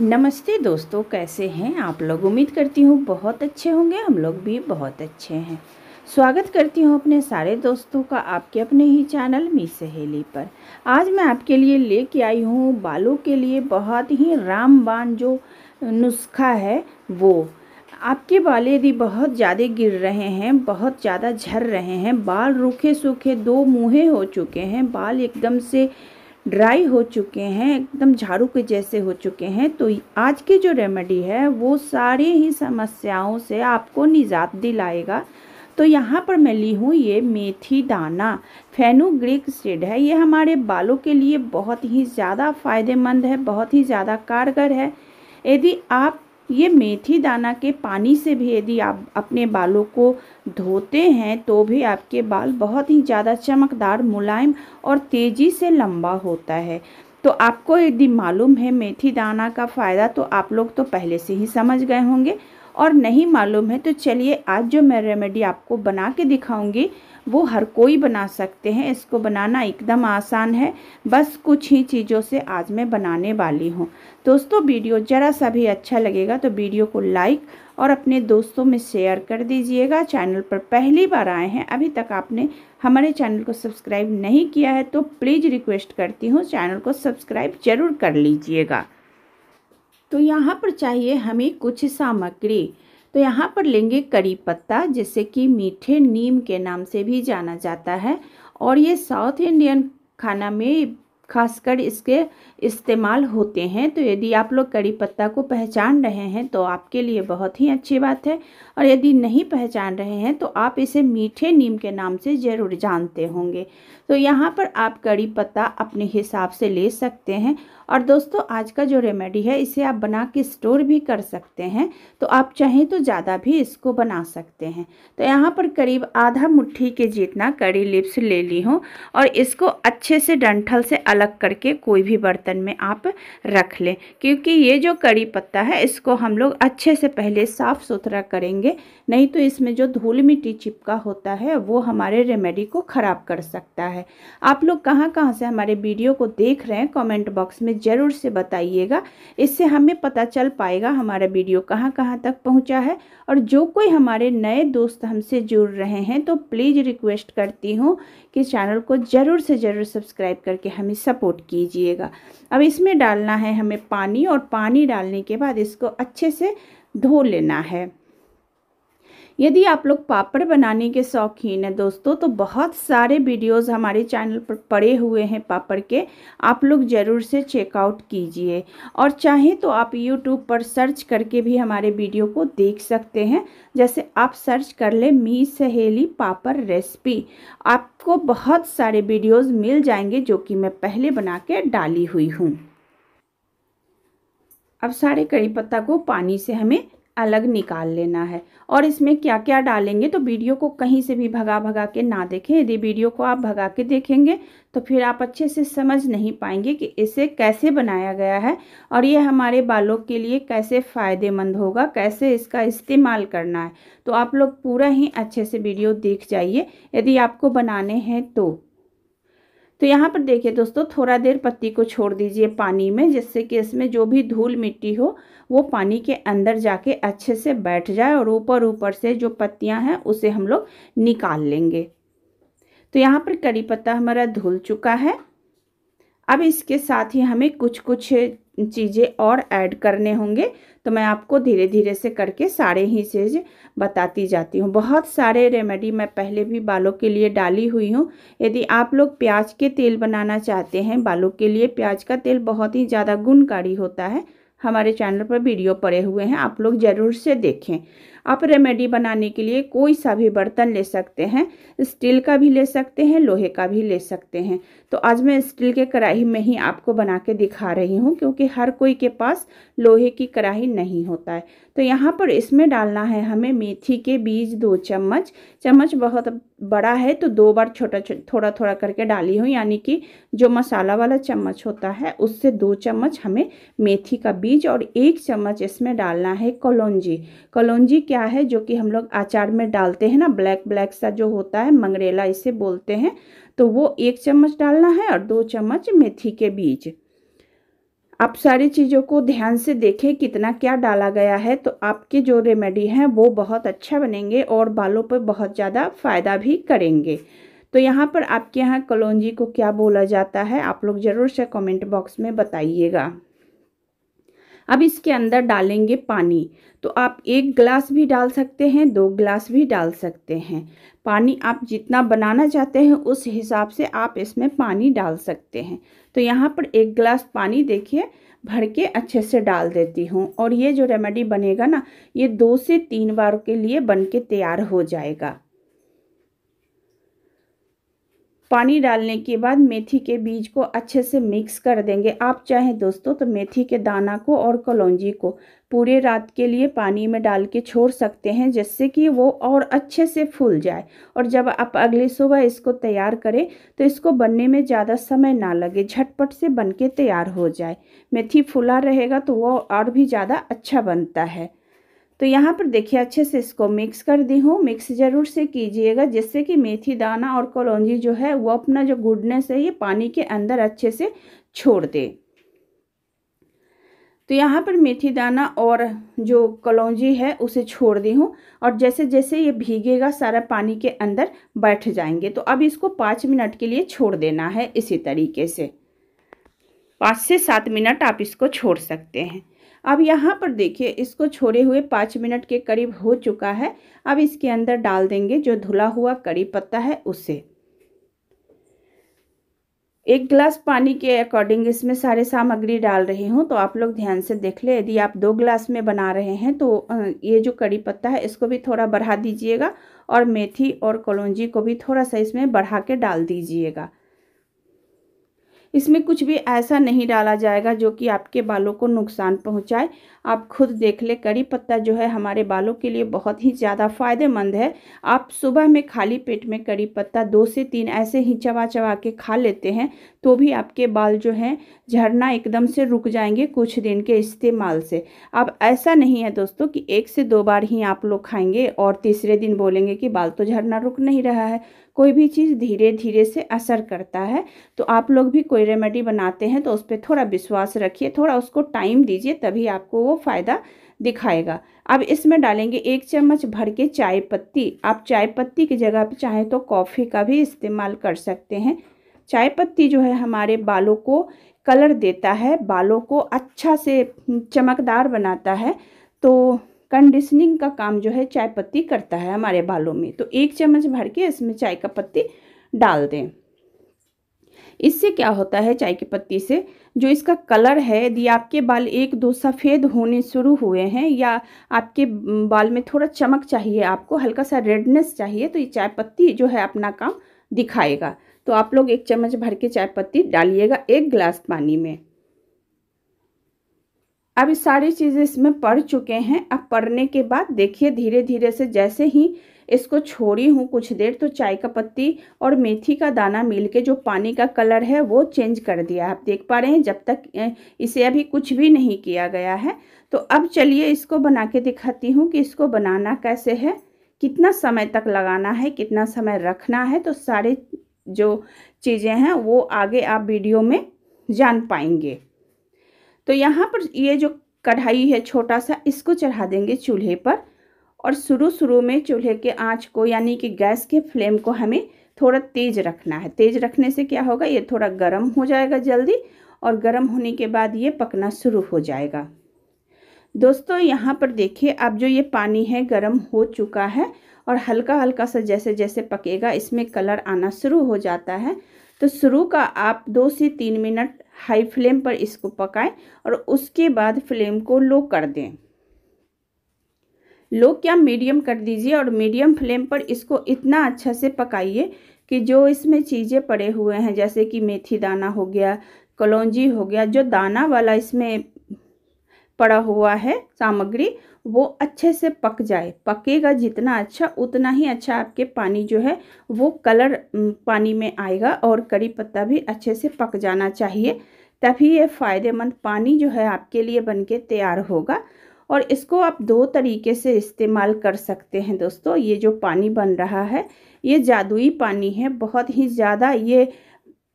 नमस्ते दोस्तों कैसे हैं आप लोग उम्मीद करती हूँ बहुत अच्छे होंगे हम लोग भी बहुत अच्छे हैं स्वागत करती हूँ अपने सारे दोस्तों का आपके अपने ही चैनल मी सहेली पर आज मैं आपके लिए लेके आई हूँ बालों के लिए बहुत ही रामबान जो नुस्खा है वो आपके बाल यदि बहुत ज़्यादा गिर रहे हैं बहुत ज़्यादा झर रहे हैं बाल रूखे सूखे दो मुँहे हो चुके हैं बाल एकदम से ड्राई हो चुके हैं एकदम झाड़ू के जैसे हो चुके हैं तो आज की जो रेमेडी है वो सारी ही समस्याओं से आपको निजात दिलाएगा तो यहाँ पर मैं ली हूँ ये मेथी दाना फेनुग्रिक सीड है ये हमारे बालों के लिए बहुत ही ज़्यादा फ़ायदेमंद है बहुत ही ज़्यादा कारगर है यदि आप ये मेथी दाना के पानी से भी यदि आप अपने बालों को धोते हैं तो भी आपके बाल बहुत ही ज़्यादा चमकदार मुलायम और तेज़ी से लंबा होता है तो आपको यदि मालूम है मेथी दाना का फ़ायदा तो आप लोग तो पहले से ही समझ गए होंगे और नहीं मालूम है तो चलिए आज जो मैं रेमेडी आपको बना के दिखाऊंगी वो हर कोई बना सकते हैं इसको बनाना एकदम आसान है बस कुछ ही चीज़ों से आज मैं बनाने वाली हूँ दोस्तों वीडियो ज़रा सा भी अच्छा लगेगा तो वीडियो को लाइक और अपने दोस्तों में शेयर कर दीजिएगा चैनल पर पहली बार आए हैं अभी तक आपने हमारे चैनल को सब्सक्राइब नहीं किया है तो प्लीज़ रिक्वेस्ट करती हूँ चैनल को सब्सक्राइब ज़रूर कर लीजिएगा तो यहाँ पर चाहिए हमें कुछ सामग्री तो यहाँ पर लेंगे करी पत्ता जिसे कि मीठे नीम के नाम से भी जाना जाता है और ये साउथ इंडियन खाना में खासकर इसके इस्तेमाल होते हैं तो यदि आप लोग कड़ी पत्ता को पहचान रहे हैं तो आपके लिए बहुत ही अच्छी बात है और यदि नहीं पहचान रहे हैं तो आप इसे मीठे नीम के नाम से ज़रूर जानते होंगे तो यहाँ पर आप कड़ी पत्ता अपने हिसाब से ले सकते हैं और दोस्तों आज का जो रेमेडी है इसे आप बना के स्टोर भी कर सकते हैं तो आप चाहें तो ज़्यादा भी इसको बना सकते हैं तो यहाँ पर करीब आधा मुट्ठी के जितना कड़ी लिप्स ले ली हूँ और इसको अच्छे से डंठल से अलग करके कोई भी बर्तन में आप रख लें क्योंकि ये जो कड़ी पत्ता है इसको हम लोग अच्छे से पहले साफ़ सुथरा करेंगे नहीं तो इसमें जो धूल मिट्टी चिपका होता है वो हमारे रेमेडी को ख़राब कर सकता है आप लोग कहाँ कहाँ से हमारे वीडियो को देख रहे हैं कॉमेंट बॉक्स में ज़रूर से बताइएगा इससे हमें पता चल पाएगा हमारा वीडियो कहाँ कहाँ तक पहुँचा है और जो कोई हमारे नए दोस्त हमसे जुड़ रहे हैं तो प्लीज़ रिक्वेस्ट करती हूँ कि चैनल को ज़रूर से ज़रूर सब्सक्राइब करके हमें सपोर्ट कीजिएगा अब इसमें डालना है हमें पानी और पानी डालने के बाद इसको अच्छे से धो लेना है यदि आप लोग पापड़ बनाने के शौकीन हैं दोस्तों तो बहुत सारे वीडियोस हमारे चैनल पर पड़े हुए हैं पापड़ के आप लोग ज़रूर से चेकआउट कीजिए और चाहें तो आप यूट्यूब पर सर्च करके भी हमारे वीडियो को देख सकते हैं जैसे आप सर्च कर ले मी सहेली पापड़ रेसिपी आपको बहुत सारे वीडियोज़ मिल जाएंगे जो कि मैं पहले बना के डाली हुई हूँ अब सारे करी पत्ता को पानी से हमें अलग निकाल लेना है और इसमें क्या क्या डालेंगे तो वीडियो को कहीं से भी भगा भगा के ना देखें यदि वीडियो को आप भगा के देखेंगे तो फिर आप अच्छे से समझ नहीं पाएंगे कि इसे कैसे बनाया गया है और ये हमारे बालों के लिए कैसे फ़ायदेमंद होगा कैसे इसका इस्तेमाल करना है तो आप लोग पूरा ही अच्छे से वीडियो देख जाइए यदि आपको बनाने हैं तो तो यहाँ पर देखिए दोस्तों थोड़ा देर पत्ती को छोड़ दीजिए पानी में जिससे कि इसमें जो भी धूल मिट्टी हो वो पानी के अंदर जाके अच्छे से बैठ जाए और ऊपर ऊपर से जो पत्तियाँ हैं उसे हम लोग निकाल लेंगे तो यहाँ पर करी पत्ता हमारा धुल चुका है अब इसके साथ ही हमें कुछ कुछ चीज़ें और ऐड करने होंगे तो मैं आपको धीरे धीरे से करके सारे ही चीज़ बताती जाती हूँ बहुत सारे रेमेडी मैं पहले भी बालों के लिए डाली हुई हूँ यदि आप लोग प्याज के तेल बनाना चाहते हैं बालों के लिए प्याज का तेल बहुत ही ज़्यादा गुणकारी होता है हमारे चैनल पर वीडियो पड़े हुए हैं आप लोग ज़रूर से देखें आप रेमेडी बनाने के लिए कोई सा भी बर्तन ले सकते हैं स्टील का भी ले सकते हैं लोहे का भी ले सकते हैं तो आज मैं स्टील के कढ़ाई में ही आपको बना के दिखा रही हूँ क्योंकि हर कोई के पास लोहे की कढ़ाई नहीं होता है तो यहाँ पर इसमें डालना है हमें मेथी के बीज दो चम्मच चम्मच बहुत बड़ा है तो दो बार छोटा थोड़ा थोड़ा करके डाली हूँ यानी कि जो मसाला वाला चम्मच होता है उससे दो चम्मच हमें मेथी का बीज और एक चम्मच इसमें डालना है कलौजी कलौजी के क्या है जो कि हम लोग अचार में डालते हैं ना ब्लैक ब्लैक सा जो होता है मंगरेला इसे बोलते हैं तो वो एक चम्मच डालना है और दो चम्मच मेथी के बीज आप सारी चीज़ों को ध्यान से देखें कितना क्या डाला गया है तो आपके जो रेमेडी हैं वो बहुत अच्छा बनेंगे और बालों पर बहुत ज़्यादा फ़ायदा भी करेंगे तो यहाँ पर आपके यहाँ कलौजी को क्या बोला जाता है आप लोग ज़रूर से कमेंट बॉक्स में बताइएगा अब इसके अंदर डालेंगे पानी तो आप एक गिलास भी डाल सकते हैं दो गिलास भी डाल सकते हैं पानी आप जितना बनाना चाहते हैं उस हिसाब से आप इसमें पानी डाल सकते हैं तो यहाँ पर एक गिलास पानी देखिए भर के अच्छे से डाल देती हूँ और ये जो रेमेडी बनेगा ना ये दो से तीन बार के लिए बन के तैयार हो जाएगा पानी डालने के बाद मेथी के बीज को अच्छे से मिक्स कर देंगे आप चाहें दोस्तों तो मेथी के दाना को और कलौजी को पूरे रात के लिए पानी में डाल के छोड़ सकते हैं जिससे कि वो और अच्छे से फूल जाए और जब आप अगली सुबह इसको तैयार करें तो इसको बनने में ज़्यादा समय ना लगे झटपट से बन के तैयार हो जाए मेथी फूला रहेगा तो वो और भी ज़्यादा अच्छा बनता है तो यहाँ पर देखिए अच्छे से इसको मिक्स कर दी हूँ मिक्स ज़रूर से कीजिएगा जिससे कि मेथी दाना और कलौजी जो है वो अपना जो गुडनेस है ये पानी के अंदर अच्छे से छोड़ दे तो यहाँ पर मेथी दाना और जो कलौजी है उसे छोड़ दी हूँ और जैसे जैसे ये भीगेगा सारा पानी के अंदर बैठ जाएंगे तो अब इसको पाँच मिनट के लिए छोड़ देना है इसी तरीके से पाँच से सात मिनट आप इसको छोड़ सकते हैं अब यहाँ पर देखिए इसको छोड़े हुए पाँच मिनट के करीब हो चुका है अब इसके अंदर डाल देंगे जो धुला हुआ कड़ी पत्ता है उसे एक गिलास पानी के अकॉर्डिंग इसमें सारे सामग्री डाल रही हूँ तो आप लोग ध्यान से देख ले यदि आप दो गिलास में बना रहे हैं तो ये जो कड़ी पत्ता है इसको भी थोड़ा बढ़ा दीजिएगा और मेथी और कलौजी को भी थोड़ा सा इसमें बढ़ा के डाल दीजिएगा इसमें कुछ भी ऐसा नहीं डाला जाएगा जो कि आपके बालों को नुकसान पहुंचाए आप खुद देख ले करी पत्ता जो है हमारे बालों के लिए बहुत ही ज़्यादा फ़ायदेमंद है आप सुबह में खाली पेट में करी पत्ता दो से तीन ऐसे ही चबा चबा के खा लेते हैं तो भी आपके बाल जो हैं झड़ना एकदम से रुक जाएंगे कुछ दिन के इस्तेमाल से अब ऐसा नहीं है दोस्तों कि एक से दो बार ही आप लोग खाएंगे और तीसरे दिन बोलेंगे कि बाल तो झड़ना रुक नहीं रहा है कोई भी चीज़ धीरे धीरे से असर करता है तो आप लोग भी कोई रेमेडी बनाते हैं तो उस पर थोड़ा विश्वास रखिए थोड़ा उसको टाइम दीजिए तभी आपको वो फ़ायदा दिखाएगा अब इसमें डालेंगे एक चम्मच भर के चाय पत्ती आप चाय पत्ती की जगह पर चाहें तो कॉफ़ी का भी इस्तेमाल कर सकते हैं चाय पत्ती जो है हमारे बालों को कलर देता है बालों को अच्छा से चमकदार बनाता है तो कंडीशनिंग का काम जो है चाय पत्ती करता है हमारे बालों में तो एक चम्मच भर के इसमें चाय का पत्ती डाल दें इससे क्या होता है चाय की पत्ती से जो इसका कलर है यदि आपके बाल एक दो सफ़ेद होने शुरू हुए हैं या आपके बाल में थोड़ा चमक चाहिए आपको हल्का सा रेडनेस चाहिए तो ये चाय पत्ती जो है अपना काम दिखाएगा तो आप लोग एक चम्मच भर के चाय पत्ती डालिएगा एक गिलास पानी में अब सारी चीज़ें इसमें पड़ चुके हैं अब पड़ने के बाद देखिए धीरे धीरे से जैसे ही इसको छोड़ी हूँ कुछ देर तो चाय का पत्ती और मेथी का दाना मिल के जो पानी का कलर है वो चेंज कर दिया आप देख पा रहे हैं जब तक इसे अभी कुछ भी नहीं किया गया है तो अब चलिए इसको बना के दिखाती हूँ कि इसको बनाना कैसे है कितना समय तक लगाना है कितना समय रखना है तो सारे जो चीज़ें हैं वो आगे आप वीडियो में जान पाएंगे तो यहाँ पर ये जो कढ़ाई है छोटा सा इसको चढ़ा देंगे चूल्हे पर और शुरू शुरू में चूल्हे के आँच को यानी कि गैस के फ्लेम को हमें थोड़ा तेज़ रखना है तेज़ रखने से क्या होगा ये थोड़ा गर्म हो जाएगा जल्दी और गर्म होने के बाद ये पकना शुरू हो जाएगा दोस्तों यहाँ पर देखिए अब जो ये पानी है गर्म हो चुका है और हल्का हल्का सा जैसे जैसे पकेगा इसमें कलर आना शुरू हो जाता है तो शुरू का आप दो से तीन मिनट हाई फ्लेम पर इसको पकाएं और उसके बाद फ्लेम को लो कर दें लो क्या मीडियम कर दीजिए और मीडियम फ्लेम पर इसको इतना अच्छा से पकाइए कि जो इसमें चीज़ें पड़े हुए हैं जैसे कि मेथी दाना हो गया कलौजी हो गया जो दाना वाला इसमें पड़ा हुआ है सामग्री वो अच्छे से पक जाए पकेगा जितना अच्छा उतना ही अच्छा आपके पानी जो है वो कलर पानी में आएगा और करी पत्ता भी अच्छे से पक जाना चाहिए तभी ये फ़ायदेमंद पानी जो है आपके लिए बनके तैयार होगा और इसको आप दो तरीके से इस्तेमाल कर सकते हैं दोस्तों ये जो पानी बन रहा है ये जादुई पानी है बहुत ही ज़्यादा ये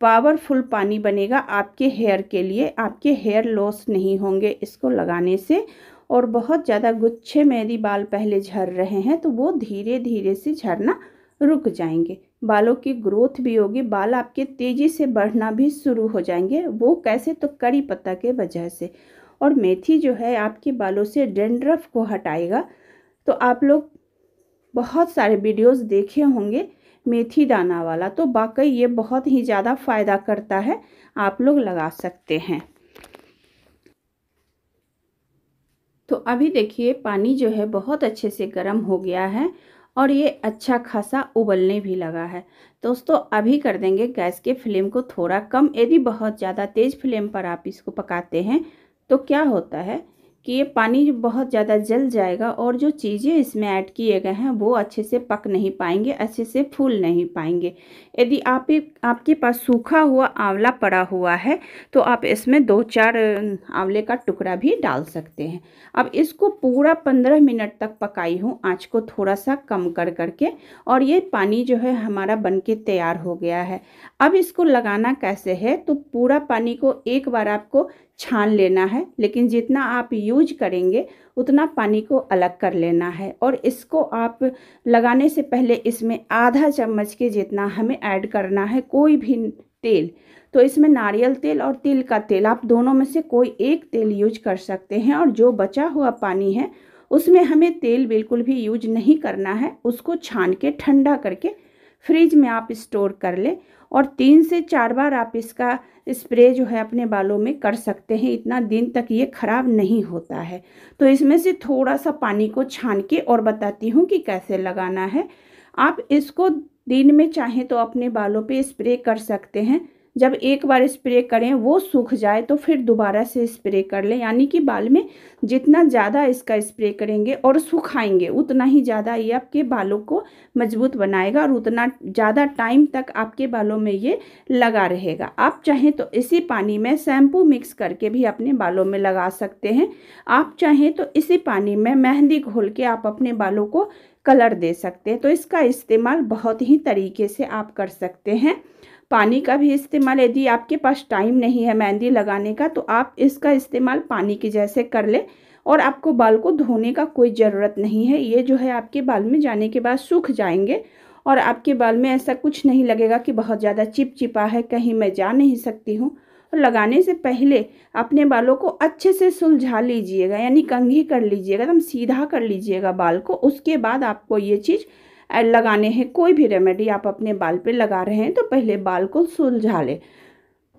पावरफुल पानी बनेगा आपके हेयर के लिए आपके हेयर लॉस नहीं होंगे इसको लगाने से और बहुत ज़्यादा गुच्छे में यदि बाल पहले झर रहे हैं तो वो धीरे धीरे से झरना रुक जाएंगे बालों की ग्रोथ भी होगी बाल आपके तेज़ी से बढ़ना भी शुरू हो जाएंगे वो कैसे तो कड़ी पत्ता के वजह से और मेथी जो है आपके बालों से डेंड्रफ को हटाएगा तो आप लोग बहुत सारे वीडियोस देखे होंगे मेथी दाना वाला तो वाकई ये बहुत ही ज़्यादा फ़ायदा करता है आप लोग लगा सकते हैं तो अभी देखिए पानी जो है बहुत अच्छे से गर्म हो गया है और ये अच्छा खासा उबलने भी लगा है दोस्तों अभी कर देंगे गैस के फ्लेम को थोड़ा कम यदि बहुत ज़्यादा तेज़ फ्लेम पर आप इसको पकाते हैं तो क्या होता है कि ये पानी बहुत ज़्यादा जल जाएगा और जो चीज़ें इसमें ऐड किए गए हैं वो अच्छे से पक नहीं पाएंगे अच्छे से फूल नहीं पाएंगे यदि आप आपके पास सूखा हुआ आंवला पड़ा हुआ है तो आप इसमें दो चार आंवले का टुकड़ा भी डाल सकते हैं अब इसको पूरा पंद्रह मिनट तक पकाई हूँ आँच को थोड़ा सा कम कर करके और ये पानी जो है हमारा बन के तैयार हो गया है अब इसको लगाना कैसे है तो पूरा पानी को एक बार आपको छान लेना है लेकिन जितना आप यूज करेंगे उतना पानी को अलग कर लेना है और इसको आप लगाने से पहले इसमें आधा चम्मच के जितना हमें ऐड करना है कोई भी तेल तो इसमें नारियल तेल और तिल का तेल आप दोनों में से कोई एक तेल यूज कर सकते हैं और जो बचा हुआ पानी है उसमें हमें तेल बिल्कुल भी यूज नहीं करना है उसको छान के ठंडा करके फ्रिज में आप स्टोर कर लें और तीन से चार बार आप इसका स्प्रे जो है अपने बालों में कर सकते हैं इतना दिन तक ये ख़राब नहीं होता है तो इसमें से थोड़ा सा पानी को छान के और बताती हूँ कि कैसे लगाना है आप इसको दिन में चाहें तो अपने बालों पे स्प्रे कर सकते हैं जब एक बार स्प्रे करें वो सूख जाए तो फिर दोबारा से स्प्रे कर लें यानी कि बाल में जितना ज़्यादा इसका स्प्रे करेंगे और सुखाएंगे उतना ही ज़्यादा ये आपके बालों को मजबूत बनाएगा और उतना ज़्यादा टाइम तक आपके बालों में ये लगा रहेगा आप चाहें तो इसी पानी में शैम्पू मिक्स करके भी अपने बालों में लगा सकते हैं आप चाहें तो इसी पानी में मेहंदी घोल के आप अपने बालों को कलर दे सकते हैं तो इसका इस्तेमाल बहुत ही तरीके से आप कर सकते हैं पानी का भी इस्तेमाल यदि आपके पास टाइम नहीं है मेहंदी लगाने का तो आप इसका इस्तेमाल पानी के जैसे कर ले और आपको बाल को धोने का कोई ज़रूरत नहीं है ये जो है आपके बाल में जाने के बाद सूख जाएंगे और आपके बाल में ऐसा कुछ नहीं लगेगा कि बहुत ज़्यादा चिपचिपा है कहीं मैं जा नहीं सकती हूँ और लगाने से पहले अपने बालों को अच्छे से सुलझा लीजिएगा यानी कंघी कर लीजिएगा एकदम सीधा कर लीजिएगा बाल को उसके बाद आपको ये चीज़ लगाने हैं कोई भी रेमेडी आप अपने बाल पे लगा रहे हैं तो पहले बाल को सुलझा लें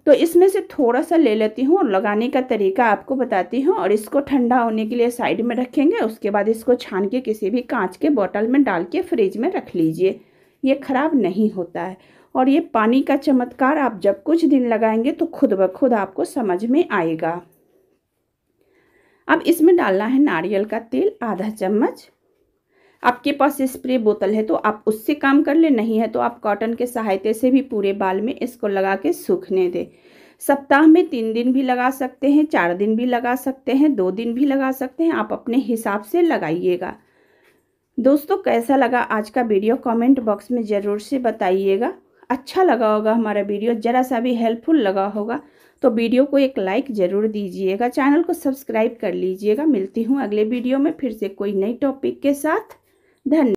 तो इसमें से थोड़ा सा ले लेती हूँ और लगाने का तरीका आपको बताती हूँ और इसको ठंडा होने के लिए साइड में रखेंगे उसके बाद इसको छान के किसी भी कांच के बोतल में डाल के फ्रिज में रख लीजिए ये ख़राब नहीं होता है और ये पानी का चमत्कार आप जब कुछ दिन लगाएंगे तो खुद ब खुद आपको समझ में आएगा अब इसमें डालना है नारियल का तेल आधा चम्मच आपके पास स्प्रे बोतल है तो आप उससे काम कर ले नहीं है तो आप कॉटन के सहायता से भी पूरे बाल में इसको लगा के सूखने दें सप्ताह में तीन दिन भी लगा सकते हैं चार दिन भी लगा सकते हैं दो दिन भी लगा सकते हैं आप अपने हिसाब से लगाइएगा दोस्तों कैसा लगा आज का वीडियो कमेंट बॉक्स में ज़रूर से बताइएगा अच्छा लगा होगा हमारा वीडियो ज़रा सा भी हेल्पफुल लगा होगा तो वीडियो को एक लाइक ज़रूर दीजिएगा चैनल को सब्सक्राइब कर लीजिएगा मिलती हूँ अगले वीडियो में फिर से कोई नई टॉपिक के साथ دهن